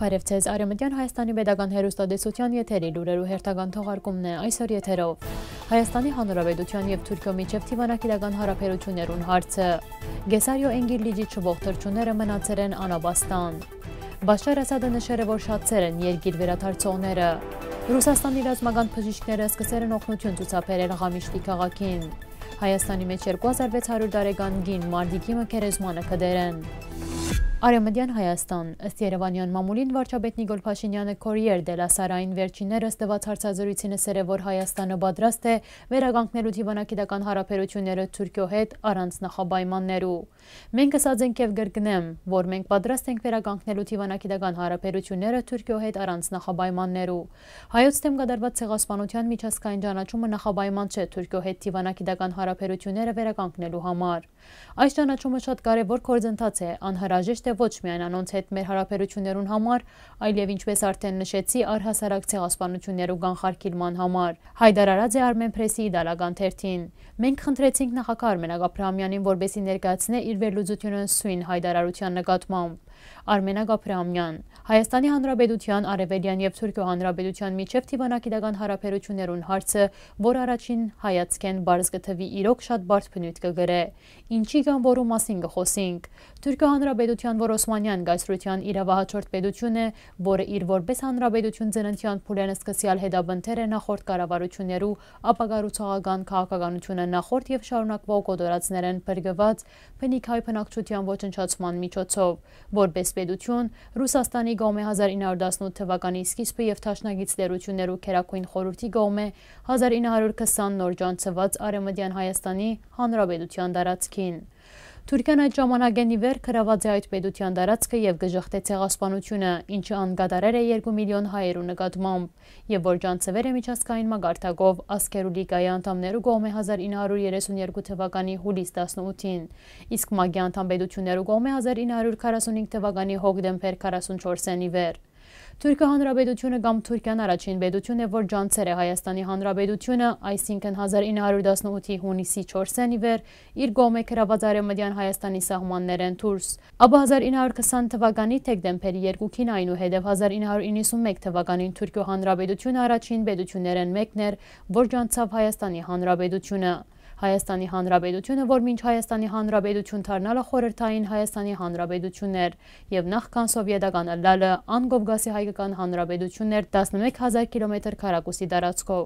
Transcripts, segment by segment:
Բարև ձեզ, Արեմտյան Հայաստանի Պետական Հերոստատեսության եթերի լուրերու հերթական թողարկումն է այսօր եթերով։ Հայաստանի Հանրապետության եւ Թուրքիո միջև Թիվանագիտական հարաբերություններուն հարցը։ Գեսարիո Էնգիլ լիջի չվող թրջունները մնացել են անաբաստան։ Բաշար Ասադը նշել է, որ շատցեր են երկիր վերաթարցողները։ Ռուսաստանի ռազմական բժիշկները սկսել են օգնություն ցուցաբերել Ղամիշտի քաղաքին։ Հայաստանի մեջ 2600 տարեկան գին մարդիկի մկերեզմանը կդերեն։ Արևմտյան Հայաստան ըստ Երևանյան մամուլին վարչապետ Նիկոլ Փաշինյանը Կորիեր դելասարային վերջիններս տված հարցազրույցի նշել է, որ Հայաստանը պատրաստ է վերականգնելու դիվանագիտական հարաբերությունները Թուրքիո հետ առանց նախապայմաններու։ Մենք ասած ենք եւ գրգնեմ, որ մենք պատրաստ ենք վերականգնելու դիվանագիտական հարաբերությունները Թուրքիո հետ առանց նախապայմաններու։ Հայոց դեմ կատարված ցեղասպանության միջազգային ճանաչումը նախապայման չէ Թուրքիո հետ դիվանագիտական հարաբերությունները վերականգնելու համար։ Այս ճանաչումը շատ կարևոր գործընթաց է, անհրաժեշտ է ոչ միայն անոնց հետ մեր հարաբերություններուն համար, այլև ինչպես արդեն նշեցի, առհասարակ ցեղասպանություններու գանխարկիլման համար։ Հայդար Արաձե Արմենպրեսի իդալական թերթին։ Մենք խնդրեցինք նախագահ Արմեն Ագափրամյանին, որբեսի ներկայացնե իր վերլուծությունը սույն հայդարարության նկատմամբ։ Արմենա Գաբրամյան Հայաստանի Հանրապետության, Արևելյան եւ Թուրքիո Հանրապետության միջև դիվանագիտական հարաբերություններուն հարցը, որ առաջին հայացքեն բարձ կթվի իրոք շատ բարձ բնույթ կգրե։ Ինչի կամ որու մասին կխոսենք։ Թուրքիո Հանրապետության որ Օսմանյան գայսրության իրավահաճորդ պետություն է, որը իր որպես հանրապետություն ծննդյան փուլեն սկսյալ հետապնդեր է նախորդ կառավարություններու ապագառուցողական քաղաքականությունը նախորդ եւ շարունակվող կոտորածներն բրգված փնիկայ փնակչության ոչնչացման միջոցով, որ որպես պետություն Ռուսաստանի գոմե 1918 թվականի սկիզբը եւ Թաշնագից դերություններու քերակույն խորհրդի գոմե 1920 նոր ջանցված Արեմդյան Հայաստանի Հանրապետության դարածքին։ Թուրքիան այդ ժամանակ ենի վեր կրաված է այդ պետության դարացքը և գժղտե ցեղասպանությունը, ինչը անգադարեր է 2 միլիոն հայերու նկատմամբ, և որ ճանցվեր է միջասկային մագարտակով ասկերու լիգայի անդամներու գողմ է 1932 թվականի հուլիս 18-ին, իսկ մագի անդամ պետություններու գողմ է 1945 թվականի հոգ դեմպեր 44-ն ի վեր։ Թուրքը Հանրապետությունը կամ Թուրքիան առաջին պետությունն է, որ ջանցեր է Հայաստանի Հանրապետությունը, այսինքն 1918-ի հունիսի 4-ին ի վեր իր գոմե կրաված արևմտյան Հայաստանի սահմաններ են դուրս։ Ապա 1920 թվականի թեկդեմբերի 2-ին այնուհետև 1991 թվականին Թուրքիո Հանրապետությունը առաջին պետություններն մեկն էր, որ ջանցավ Հայաստանի Հանրապետությունը։ Հայաստանի Հանրապետությունը, որ մինչ Հայաստանի Հանրապետություն դառնալը խորհրդային Հայաստանի Հանրապետությունն էր եւ նախքան սովետական լալը անգովգասի հայկական հանրապետությունն էր 11000 կիլոմետր քառակուսի տարածքով։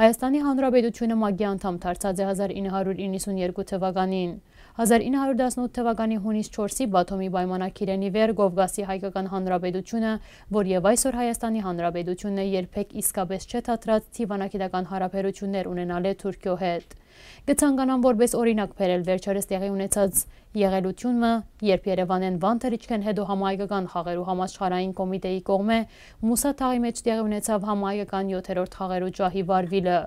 Հայաստանի Հանրապետությունը ՄԱԳ-ի անդամ դարձած է 1992 թվականին։ 1918 թվականի հունիս 4-ի Բաթոմի պայմանագիրենի վեր Գովգասի հայկական հանրապետությունը, որ եւ այսօր Հայաստանի հանրապետությունն է, երբեք իսկապես չէ թատրած Թիվանագիտական հարաբերություններ ունենալը Թուրքիո հետ։ Գցանկանան որպես օրինակ բերել վերջերս տեղի ունեցած Եղելությունը, երբ Երևանեն Վանթերիչքեն հետո համայգական խաղերու համաշխարհային կոմիտեի կողմէ Մուսա թաղի մեջ տեղի ունեցավ համայգական 7-րդ խաղերու ջահի վարվիլը։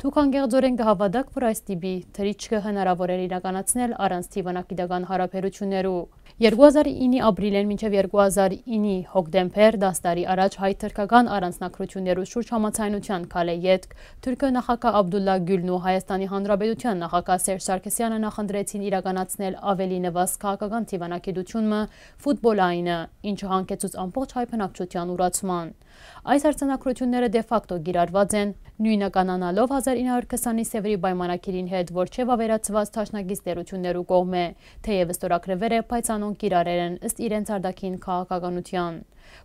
Թուքանգեղձորեն կհավատակ, որ այս տիպի թրիչքը հնարավոր էր իրականացնել առանց թիվանակիտական հարաբերություններու։ 2009-ի ապրիլեն մինչև 2009-ի հոգդեմպեր դաստարի առաջ հայ թրկական առանցնակրություններու շուրջ համացայնության կալ է ետք, թուրկը նախակա Աբդուլլա գյուլն ու Հայաստանի Հանրաբեդության նախակա Սեր Սարկեսյանը նախնդրեցին իրականացնել ավել է լինված քաղաքական դիվանագիտությունը ֆուտբոլայինը, ինչը հանգեցուց ամբողջ հայ բնակչության ուրացման։ Այս արձանագրությունները դե ֆակտո գիրառված են, նույնականանալով 1920-ի սևրի պայմանագիրին հետ, որ չէ վավերացված ճաշնագից դերություններու կողմ է, թեև ստորագրվել է, բայց անոնք գիրառել են ըստ իրենց արդակին քաղաքականության։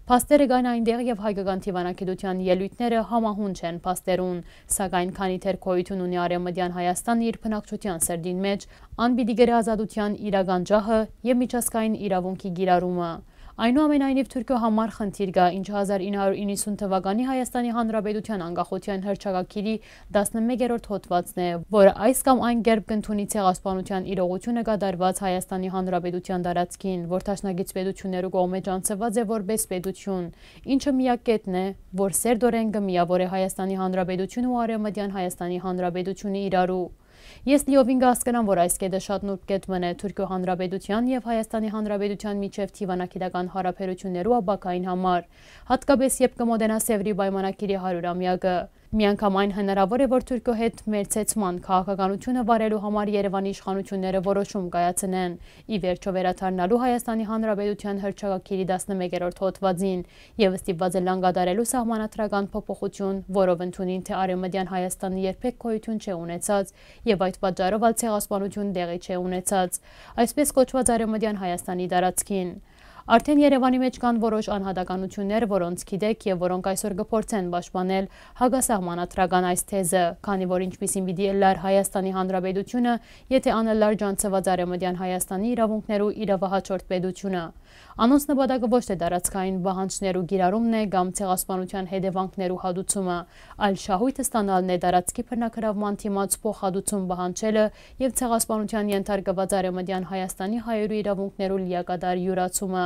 Փաստերը կան այնտեղ եւ հայկական դիվանագիտության ելույթները համահունչ են փաստերուն, սակայն քանի թեր քոյություն ունի Արեմդյան Հայաստանը իր բնակչության սրդին մեջ, անպիտի գրազատության իրական ջահը եւ միջազգային իրավունքի գիրառումը։ Այնուամենայնիվ Թուրքիո համար խնդիր գա, ինչ 1990 թվականի Հայաստանի Հանրապետության անկախության հրճակակիրի 11-րդ հոդվածն է, որը այս կամ այն կերպ կընդունի ցեղասպանության իրողությունը կատարված Հայաստանի Հանրապետության դարածքին, որթաշնագից պետություններու կողմից անցված է որպես պետություն, ինչը միակ կետն է, որ սերտ օրենքը միավոր է Հայաստանի Հանրապետությունը ու Արևմտյան Հայաստանի Հանրապետությունը իրարու Ես լիովին գասկնամ, որ այս կետը շատ նուրբ կետ մնե Թուրքիո Հանրապետության եւ Հայաստանի Հանրապետության միջև թիվանագիտական հարաբերություններու ապակային համար, հատկապես երբ կմոդենա Սևրի պայմանագիրի 100-ամյակը։ Միանգամայն հնարավոր է, որ Թուրքո հետ մերցեցման քաղաքականությունը վարելու համար Երևանի իշխանությունները որոշում կայացնեն։ Ի վերջո վերաթարնալու Հայաստանի Հանրապետության հրճակակիրի 11-րդ հոդվածին եւ ստիպված է լանգադարելու սահմանադրական փոփոխություն, որով ընդունին թե Արևմտյան Հայաստանը երբեք գոյություն չի ունեցած եւ այդ պատճառով ալ ցեղասպանություն դեղի չի ունեցած։ Այսպես կոչված Արևմտյան Հայաստանի դարածքին Արդեն Երևանի մեջ կան որոշ անհատականություններ, որոնց գիտեք եւ որոնք այսօր կփորձեն պաշտպանել հագասահմանատրական այս թեզը, քանի որ ինչպեսին պիտի լար Հայաստանի Հանրապետությունը, եթե անելար ջանցված արեմդյան Հայաստանի իրավունքներու իրավահաճորդ պետությունը։ Անոնց նպատակը ոչ թե տարածքային վահանջներու գիրառումն է կամ ցեղասպանության հետևանքներու հադուցումը, այլ շահույթը ստանալն է տարածքի բռնակրավման թիմած փոխհադուցում վահանջելը եւ ցեղասպանության ենթարկված արեմդյան Հայաստանի հայերու իրավունքներու լիակատար յուրացումը։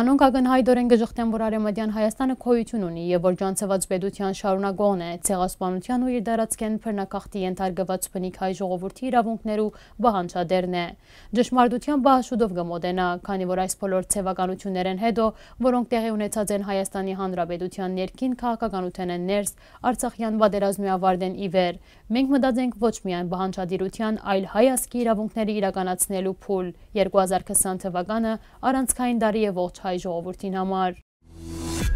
Անոնք ակնհայտորեն գժղթեն, որ Արեմադյան Հայաստանը քոյություն ունի եւ որ ջանցված պետության շարունակողն է ցեղասպանության ու իր դարածքեն բռնակախտի ենթարկված բնիկ հայ ժողովրդի իրավունքներու բանջադերն է։ Ճշմարտության բահաշուտով կմոտենա, քանի որ այս բոլոր ցեղականություններն հետո, որոնք տեղի ունեցած են Հայաստանի Հանրապետության ներքին քաղաքականութենեն ներս, Արցախյան պատերազմի ավարտեն ի վեր, մենք մտածենք ոչ միայն բանջադիրության, այլ հայ ազգի իրավունքների իրականացնելու փուլ 2020 թվականը առանցքային դարի է ողջ հայ ժողովրդին համար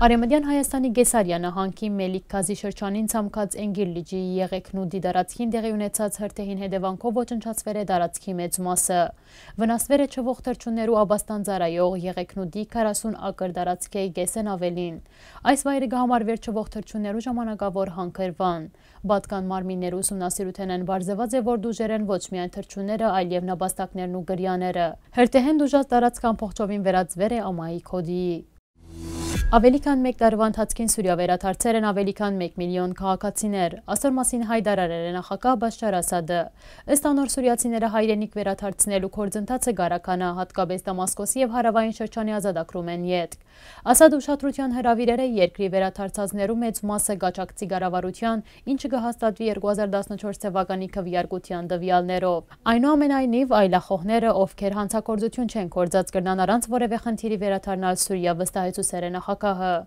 Արեմդյան Հայաստանի գեսարյա նահանքի մելիք կազի շրջանին ծամկած ենգիր լիջի եղեքն ու դիդարացքին դեղի ունեցած հրդեհին հետևանքով ոչ ընչացվեր է դարացքի մեծ մասը։ Վնասվեր է չվող թրջուններ ու աբաստան ծարայող եղեքն ու դի 40 ակր դարացք է գեսեն ավելին։ Այս վայրը գահամարվեր չվող թրջուններու ժամանակավոր հանքրվան։ Բատկան մարմիններու ուսումնասիրութեն են բարձված է, որ դուժեր են ոչ միայն թրջունները, այլ և նաբաստակներն ու գրյաները։ Հրտեհեն դուժած տարածքան փողջովին վերածվեր է ամայի կոդի։ Ավելի քան 1 տարվա ընթացքին Սուրիա վերաթարցել են ավելի քան 1 միլիոն քաղաքացիներ։ Այսօր մասին հայտարարել է նախագահ Բաշար Ասադը։ Ըստ անոր սուրիացիները հայրենիք վերաթարցնելու կորձընթացը գարականա, հատկապես Դամասկոսի եւ հարավային շրջանի ազատագրում են յետք։ Ասադ ուշադրության հրավիրել է երկրի վերաթարցածներու մեծ մասը գաչակցի գարավարության, ինչը կհաստատվի 2014 թվականի քվեարկության դվյալներով։ Այնուամենայնիվ այլախոհները, ովքեր հանցակործություն չեն կործած կրնան առանց որևէ խնդիրի վերաթարնալ Սուրիա վստահեցուցել են նախ पाकः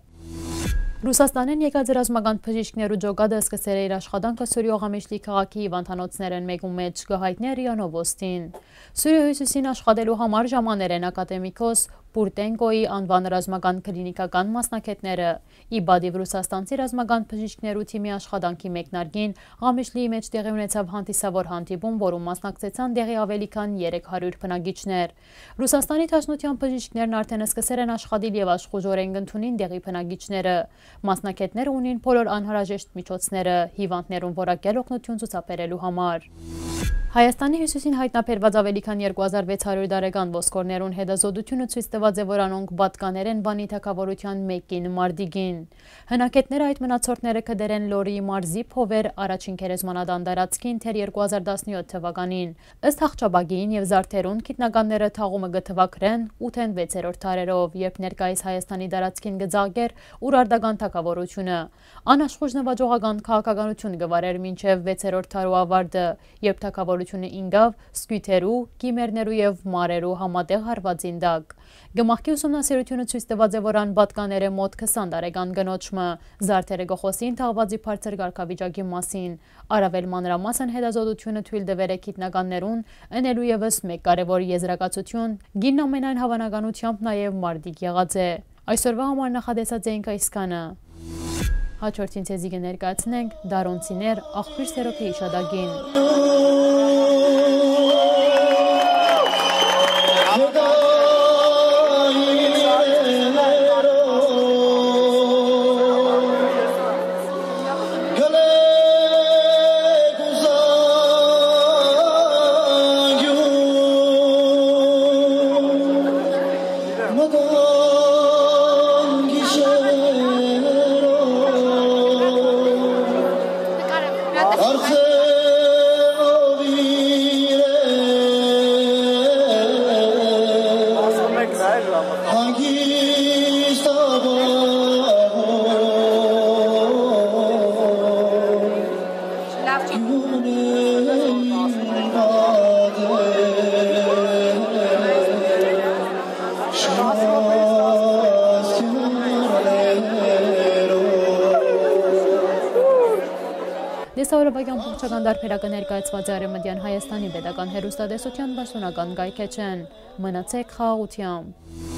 Ռուսաստանեն եկած ռազմական բժիշկներու ջոգադը սկսել է իր աշխատանքը Սուրյո Ղամեշլի քաղաքի Իվանթանոցներն մեկու մեջ գահայտնի Ռիանովոստին։ Սուրյո Հյուսիսին աշխատելու համար ժամաներ են ակադեմիկոս Պուրտենկոյի անվան ռազմական կլինիկական մասնակետները Իբադիվ Ռուսաստանցի ռազմական բժիշկներու թիմի աշխատանքի մեկնարկին Ղամեշլիի մեջ տեղի ունեցավ հանդիսավոր հանդիպում, որում մասնակցեցան դեղի ավելի քան 300 բնագիչներ։ Ռուսաստանի Թաշնության բժիշկներն արդեն սկսել են աշխատել եւ աշխուժորեն ընդունին դեղի բնագիչները։ Մասնակետները ունին բոլոր անհրաժեշտ միջոցները հիվանդներուն որակել օգնություն ցուցաբերելու համար։ Հայաստանի հյուսիսին հայտնաբերված ավելի քան 2600 դարեգան ոսկորներուն հետազոտությունը ցույց տված է, որ անոնք պատկաներ են բանի թակավորության 1-ին մարդիգին։ Հնակետները այդ մնացորդները կդերեն Լորիի մարզի փովեր առաջին քերեզմանադան դարածքին թեր 2017 թվականին։ Ըստ հաղճաբագին եւ Զարթերուն քիտնականները թաղումը գթվակրեն 8-ն 6-րդ տարերով, երբ ներկայիս Հայաստանի դարածքին գծագեր ուրարդական թակավորությունը։ Անաշխուժ նվաճողական քաղաքականություն գվարեր մինչև 6-րդ տարու ավարտը, երբ թակավորությունը ինգավ սկյութերու, գիմերներու և մարերու համատեղ հարվածին դակ։ Գմախքի ուսումնասիրությունը ցույց տված է, որ ան պատկաներ է մոտ 20 տարեկան գնոճը, Զարդերը գողոսին թաղվածի բարձր կարգավիճակի մասին։ Արավել մանրամասն հետազոտությունը թույլ դվեր է գիտնականներուն ընելու եւս մեկ կարևոր եզրակացություն՝ գինն ամենայն հավանականությամբ նաեւ մարդիկ եղած է։ Այսօրվա համար նախադեсած էինք այսքանը։ Հաջորդին ցեզի կներկայացնենք Դարոնցիներ աղբյուր սերոփի իշադագին։ Artık Ղարաբաղյան փողջական դարբերակը ներկայացված է Արևմտյան Հայաստանի Պետական Հերոստատեսության Պաշտոնական գայքեչեն։ Մնացեք խաղաղությամբ։